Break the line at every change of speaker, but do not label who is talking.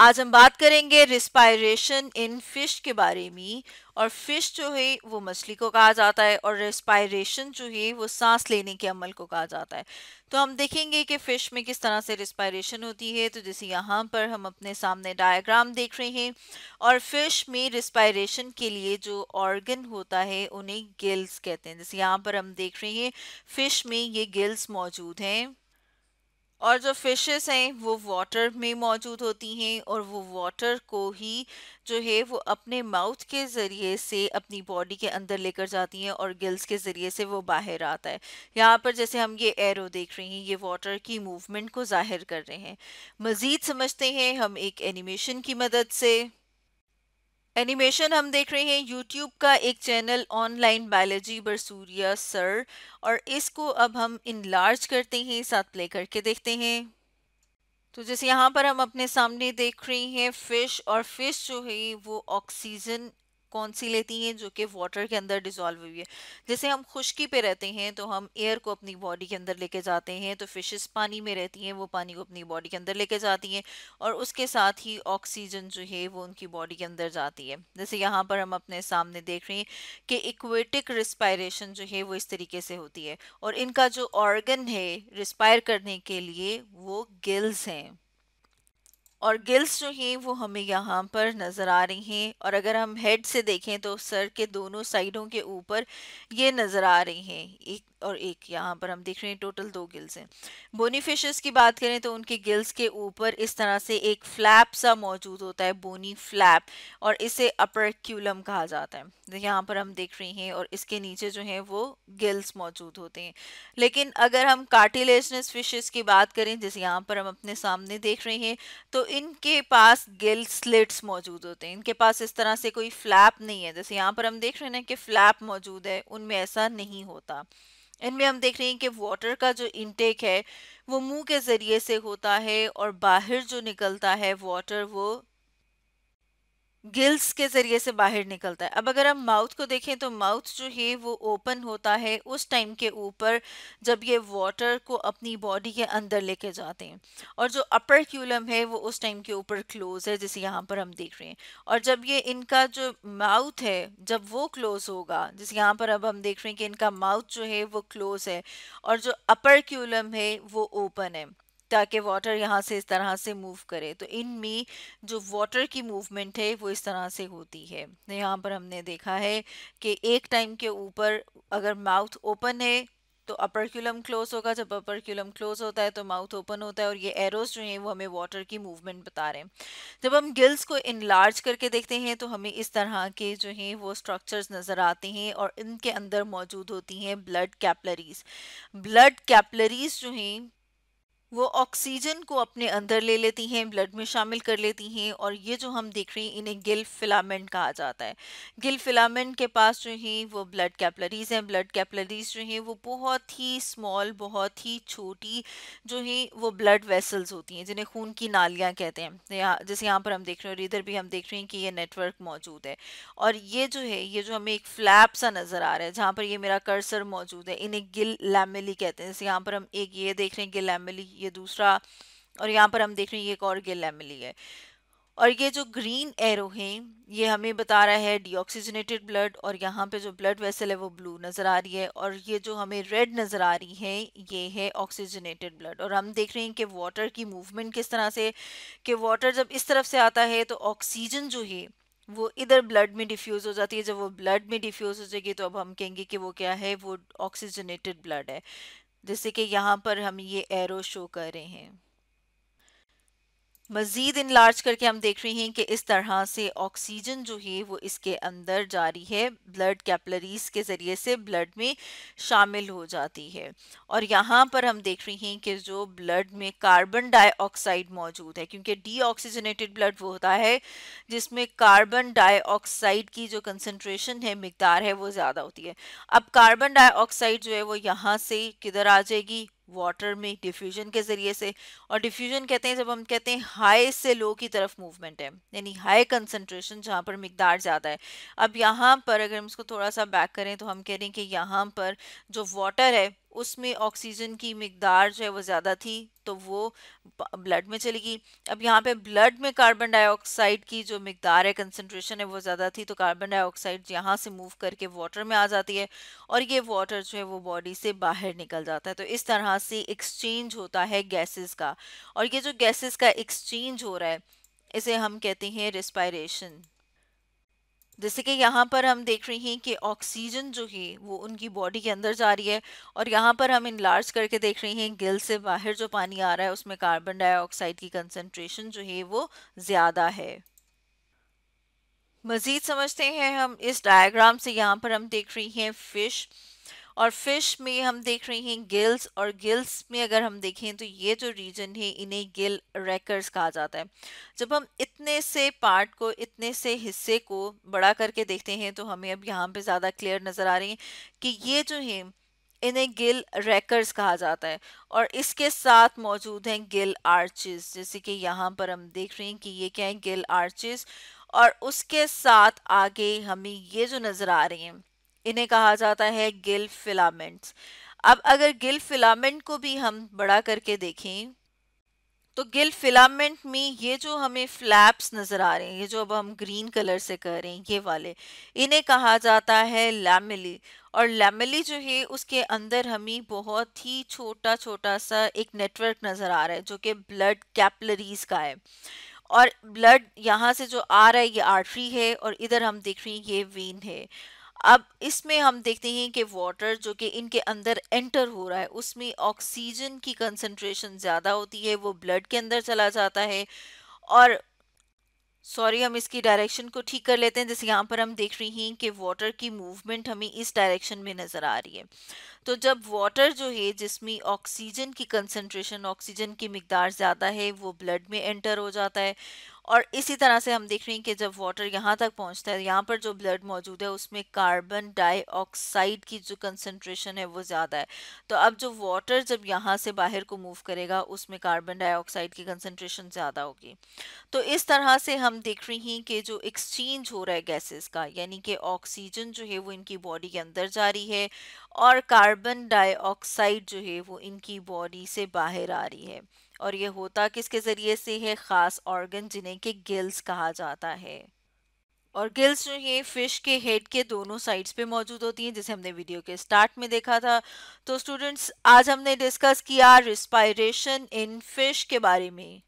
आज हम बात करेंगे रिस्पायरेशन इन फिश के बारे में और फिश जो है वो मछली को कहा जाता है और रिस्पायरेशन जो है वो सांस लेने के अमल को कहा जाता है तो हम देखेंगे कि फिश में किस तरह से रिस्पायरेशन होती है तो जैसे यहाँ पर हम अपने सामने डायग्राम देख रहे हैं और फिश में रिस्पायरेशन के लिए जो ऑर्गन होता है उन्हें गिल्स कहते हैं जैसे यहाँ पर हम देख रहे हैं फिश में ये गिल्स मौजूद हैं और जो फिशेस हैं वो वाटर में मौजूद होती हैं और वो वाटर को ही जो है वो अपने माउथ के ज़रिए से अपनी बॉडी के अंदर लेकर जाती हैं और गिल्स के ज़रिए से वो बाहर आता है यहाँ पर जैसे हम ये एरो देख रहे हैं ये वाटर की मूवमेंट को जाहिर कर रहे हैं मज़ीद समझते हैं हम एक एनिमेशन की मदद से एनिमेशन हम देख रहे हैं यूट्यूब का एक channel online biology Barsuriya sir और इसको अब हम इन लार्ज करते हैं साथ प्ले करके देखते हैं तो जैसे यहाँ पर हम अपने सामने देख रहे हैं फिश और फिश जो है वो ऑक्सीजन कौन सी लेती हैं जो कि वाटर के अंदर डिज़ोल्व हुई है जैसे हम खुश्की पे रहते हैं तो हम एयर को अपनी बॉडी के अंदर लेके जाते हैं तो फिशेस पानी में रहती हैं वो पानी को अपनी बॉडी के अंदर लेके जाती हैं और उसके साथ ही ऑक्सीजन जो है वो उनकी बॉडी के अंदर जाती है जैसे यहाँ पर हम अपने सामने देख रहे हैं कि इक्वेटिक रिस्पायरेशन जो है वो इस तरीके से होती है और इनका जो ऑर्गन है रिस्पायर करने के लिए वो गिल्स हैं और गिल्स जो हैं वो हमें यहाँ पर नज़र आ रही हैं और अगर हम हेड से देखें तो सर के दोनों साइडों के ऊपर ये नज़र आ रही हैं एक और एक यहाँ पर हम देख रहे हैं टोटल दो गिल्स हैं बोनीफिशेस की बात करें तो उनके गिल्स के ऊपर इस तरह से एक फ्लैप सा मौजूद होता है बोनी फ्लैप और इसे अपरक्यूलम कहा जाता है तो यहाँ पर हम देख रहे हैं और इसके नीचे जो है वो गिल्स मौजूद होते हैं लेकिन अगर हम कार्टिलेजनस फिशेस की बात करें जैसे यहाँ पर हम अपने सामने देख रहे हैं तो इनके पास गिल स्लिट्स मौजूद होते हैं इनके पास इस तरह से कोई फ्लैप नहीं है जैसे यहाँ पर हम देख रहे हैं कि फ्लैप मौजूद है उनमें ऐसा नहीं होता इनमें हम देख रहे हैं कि वाटर का जो इनटेक है वो मुंह के ज़रिए से होता है और बाहर जो निकलता है वाटर वो गिल्स के ज़रिए से बाहर निकलता है अब अगर हम माउथ को देखें तो माउथ जो है वो ओपन होता है उस टाइम के ऊपर जब ये वाटर को अपनी बॉडी के अंदर लेके जाते हैं और जो अपर क्यूलम है वो उस टाइम के ऊपर क्लोज है जिसे यहाँ पर हम देख रहे हैं और जब ये इनका जो माउथ है जब वो क्लोज होगा जिस यहाँ पर अब हम देख रहे हैं कि इनका माउथ जो है वो क्लोज है और जो अपर क्यूलम है वो ओपन है ताकि वाटर यहाँ से इस तरह से मूव करे तो इन मी जो वाटर की मूवमेंट है वो इस तरह से होती है तो यहाँ पर हमने देखा है कि एक टाइम के ऊपर अगर माउथ ओपन है तो अपर क्लोज होगा जब अपर क्लोज होता है तो माउथ ओपन होता है और ये एरोज जो हैं वो हमें वाटर की मूवमेंट बता रहे हैं जब हम गिल्स को इनलार्ज करके देखते हैं तो हमें इस तरह के जो हैं वो स्ट्रक्चर्स नज़र आते हैं और इनके अंदर मौजूद होती हैं ब्लड कैपलरीज ब्लड कैपलरीज जो हैं वो ऑक्सीजन को अपने अंदर ले लेती हैं ब्लड में शामिल कर लेती हैं और ये जो हम देख रहे हैं इन्हें गिल फिलामेंट कहा जाता है गिल फिलामेंट के पास जो है वो ब्लड कैपलरीज हैं ब्लड कैपलरीज जो हैं वो बहुत ही स्मॉल बहुत ही छोटी जो है वो ब्लड वेसल्स होती हैं जिन्हें खून की नालियाँ कहते हैं यहाँ जैसे यहाँ पर हम देख रहे हैं और इधर भी हम देख रहे हैं कि ये नेटवर्क मौजूद है और ये जो है ये जो हमें एक फ्लैप सा नज़र आ रहा है जहाँ पर ये मेरा कर्सर मौजूद है इन्हें गिल लैमिली कहते हैं जैसे यहाँ पर हम एक ये देख रहे हैं गिल लैमिली ये दूसरा और यहाँ पर हम देख रहे हैं ये एक और गिल एमिली है और ये जो ग्रीन एरो है ये हमें बता रहा है डीऑक्सीजनेटेड ब्लड और यहाँ पे जो ब्लड वेसल है वो ब्लू नज़र आ रही है और ये जो हमें रेड नज़र आ रही है ये है ऑक्सीजनेटेड ब्लड और हम देख रहे हैं कि वाटर की मूवमेंट किस तरह से कि वाटर जब इस तरफ से आता है तो ऑक्सीजन जो है वो इधर ब्लड में डिफ्यूज़ हो जाती है जब वो ब्लड में डिफ्यूज़ हो जाएगी तो अब हम कहेंगे कि वो क्या है वो ऑक्सीजनेटेड ब्लड है जैसे कि यहाँ पर हम ये एरो शो कर रहे हैं मज़ीद इन लार्ज करके हम देख रहे हैं कि इस तरह से ऑक्सीजन जो है वो इसके अंदर जारी है ब्लड कैपलरीज के ज़रिए से ब्लड में शामिल हो जाती है और यहाँ पर हम देख रहे हैं कि जो ब्लड में कार्बन डाइऑक्साइड मौजूद है क्योंकि डीऑक्सीजनेटेड ब्लड वो होता है जिसमें कार्बन डाइऑक्साइड की जो कंसनट्रेशन है मकदार है वो ज़्यादा होती है अब कार्बन डाइऑक्साइड जो है वो यहाँ से किधर आ जाएगी वाटर में डिफ्यूजन के ज़रिए से और डिफ्यूजन कहते हैं जब हम कहते हैं हाई से लो की तरफ मूवमेंट है यानी हाई कंसनट्रेशन जहाँ पर मकदार ज़्यादा है अब यहाँ पर अगर हम इसको थोड़ा सा बैक करें तो हम कह रहे हैं कि यहाँ पर जो वाटर है उसमें ऑक्सीजन की मकदार जो है वो ज़्यादा थी तो वो ब्लड में चली गई अब यहाँ पे ब्लड में कार्बन डाइऑक्साइड की जो मकदार है कंसनट्रेशन है वो ज़्यादा थी तो कार्बन डाइऑक्साइड यहाँ से मूव करके वाटर में आ जाती है और ये वाटर जो है वो बॉडी से बाहर निकल जाता है तो इस तरह से एक्सचेंज होता है गैसेस का और ये जो गैसेस का एक्सचेंज हो रहा है इसे हम कहते हैं रिस्पायरेशन जैसे कि यहाँ पर हम देख रहे हैं कि ऑक्सीजन जो है वो उनकी बॉडी के अंदर जा रही है और यहाँ पर हम इन लार्ज करके देख रहे हैं गिल से बाहर जो पानी आ रहा है उसमें कार्बन डाइऑक्साइड की कंसनट्रेशन जो है वो ज़्यादा है मज़ीद समझते हैं हम इस डायग्राम से यहाँ पर हम देख रहे हैं फ़िश और फिश में हम देख रहे हैं गिल्स और गिल्स में अगर हम देखें तो ये जो रीजन है इन्हें गिल रेकर्स कहा जाता है जब हम इतने से पार्ट को इतने से हिस्से को बड़ा करके देखते हैं तो हमें अब यहाँ पे ज़्यादा क्लियर नज़र आ रही है कि ये जो है इन्हें गिल रैकर्स कहा जाता है और इसके साथ मौजूद हैं गिल आर्चेस जैसे कि यहाँ पर हम देख रहे हैं कि ये क्या है गिल आर्चेस और उसके साथ आगे हमें ये जो नज़र आ रही हैं इन्हें कहा जाता है गिल फिलामेंट्स अब अगर गिल फिलामेंट को भी हम बड़ा करके देखें तो गिल फिलामेंट में ये जो हमें फ्लैप्स नज़र आ रहे हैं ये जो अब हम ग्रीन कलर से कर रहे हैं ये वाले इन्हें कहा जाता है लैमिली और लैमिली जो है उसके अंदर हमें बहुत ही छोटा छोटा सा एक नेटवर्क नज़र आ रहा है जो कि ब्लड कैपलरीज का है और ब्लड यहाँ से जो आ रहा है ये आर्टरी है और इधर हम देख रहे हैं ये वेन है अब इसमें हम देखते हैं कि वाटर जो कि इनके अंदर एंटर हो रहा है उसमें ऑक्सीजन की कंसनट्रेशन ज़्यादा होती है वो ब्लड के अंदर चला जाता है और सॉरी हम इसकी डायरेक्शन को ठीक कर लेते हैं जैसे यहाँ पर हम देख रहे हैं कि वाटर की मूवमेंट हमें इस डायरेक्शन में नज़र आ रही है तो जब वाटर जो है जिसमें ऑक्सीजन की कंसनट्रेशन ऑक्सीजन की मकदार ज़्यादा है वो ब्लड में एंटर हो जाता है और इसी तरह से हम देख रहे हैं कि जब वाटर यहाँ तक पहुँचता है यहाँ पर जो ब्लड मौजूद है उसमें कार्बन डाइऑक्साइड की जो कंसनट्रेशन है वो ज़्यादा है तो अब जो वाटर जब यहाँ से बाहर को मूव करेगा उसमें कार्बन डाइऑक्साइड की कंसनट्रेशन ज़्यादा होगी तो इस तरह से हम देख रहे हैं कि जो एक्सचेंज हो रहा है गैसेस का यानी कि ऑक्सीजन जो है वो इनकी बॉडी के अंदर जा रही है और कार्बन डाइऑक्साइड जो है वो इनकी बॉडी से बाहर आ रही है और ये होता किसके ज़रिए से है ख़ास ऑर्गन जिन्हें कि गिल्स कहा जाता है और गिल्स जो है फिश के हेड के दोनों साइड्स पे मौजूद होती हैं जिसे हमने वीडियो के स्टार्ट में देखा था तो स्टूडेंट्स आज हमने डिस्कस किया रिस्पायरेशन इन फिश के बारे में